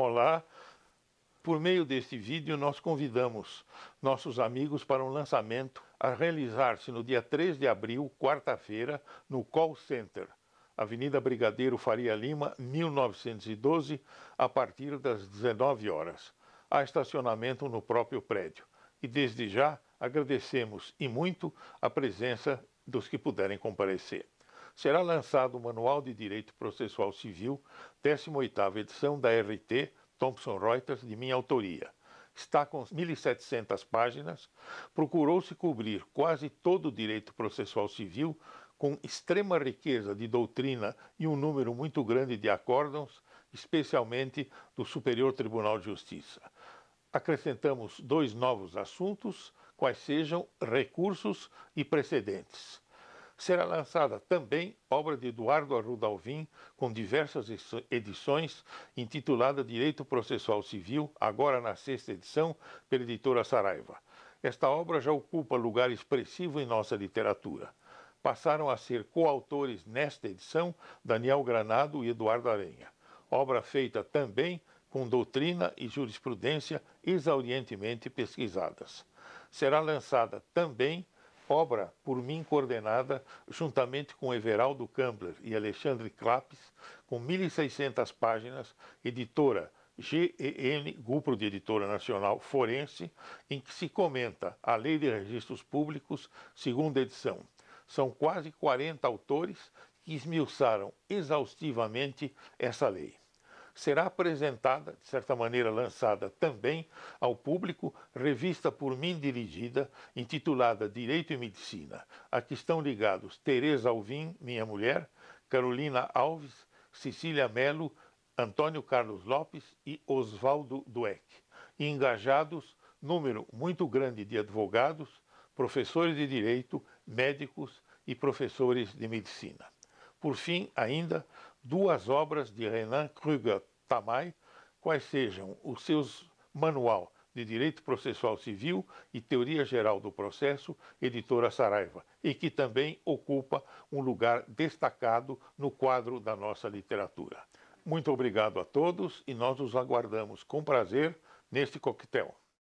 Olá, por meio deste vídeo nós convidamos nossos amigos para um lançamento a realizar-se no dia 3 de abril, quarta-feira, no Call Center, Avenida Brigadeiro Faria Lima, 1912, a partir das 19 horas. Há estacionamento no próprio prédio. E desde já agradecemos e muito a presença dos que puderem comparecer será lançado o Manual de Direito Processual Civil, 18ª edição da RT Thomson Reuters, de minha autoria. Está com 1.700 páginas, procurou-se cobrir quase todo o direito processual civil, com extrema riqueza de doutrina e um número muito grande de acórdãos, especialmente do Superior Tribunal de Justiça. Acrescentamos dois novos assuntos, quais sejam recursos e precedentes será lançada também obra de Eduardo Arruda Alvim, com diversas edições, intitulada Direito Processual Civil, agora na sexta edição, pela editora Saraiva. Esta obra já ocupa lugar expressivo em nossa literatura. Passaram a ser coautores nesta edição Daniel Granado e Eduardo Arenha. Obra feita também com doutrina e jurisprudência exaurientemente pesquisadas. Será lançada também obra por mim coordenada juntamente com Everaldo Kambler e Alexandre Clapes, com 1.600 páginas, editora GEN, Grupo de Editora Nacional Forense, em que se comenta a Lei de Registros Públicos, segunda edição. São quase 40 autores que esmiuçaram exaustivamente essa lei será apresentada, de certa maneira lançada também ao público, revista por mim dirigida, intitulada Direito e Medicina. a que estão ligados Tereza Alvim, minha mulher, Carolina Alves, Cecília Melo, Antônio Carlos Lopes e Oswaldo Dueck. E engajados número muito grande de advogados, professores de direito, médicos e professores de medicina. Por fim, ainda, duas obras de Renan Kruger Tamay, quais sejam os seus Manual de Direito Processual Civil e Teoria Geral do Processo, editora Saraiva, e que também ocupa um lugar destacado no quadro da nossa literatura. Muito obrigado a todos e nós os aguardamos com prazer neste coquetel.